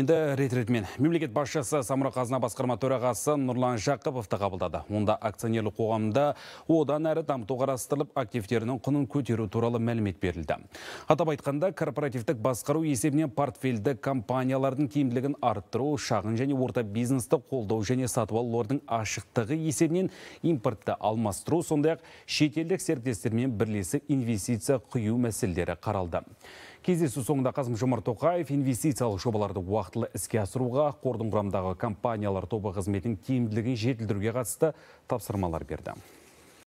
Енді рет ретмен мемлекет басшысы Самұра қазына басқарма төрағасы Нұрлан Жақыповты қабылдады. Онда акционерлі қоғамды одан әрі дамыту қарастырылып, активтерінің құнын көтеру туралы мәлімет берілді. Атап айтқанда, корпоративтік басқару есебінен портфельді компаниялардың тиімділігін арттыру, шағын және орта бизнесті қолдау және сатып алулардың ашықтығы есебінен импортты алмастыру, сондай-ақ шетелдік серіктестермен бірлесіп инвестиция құю мәселелері қаралды. Кездесу соңында Қасым Жомарт Тоқаев инвестициялық жобаларды уақытылы іске асыруға, қордың құрамындағы компаниялар тобы қызметінің тиімділігін жетілдіруге қатысты тапсырмалар берді.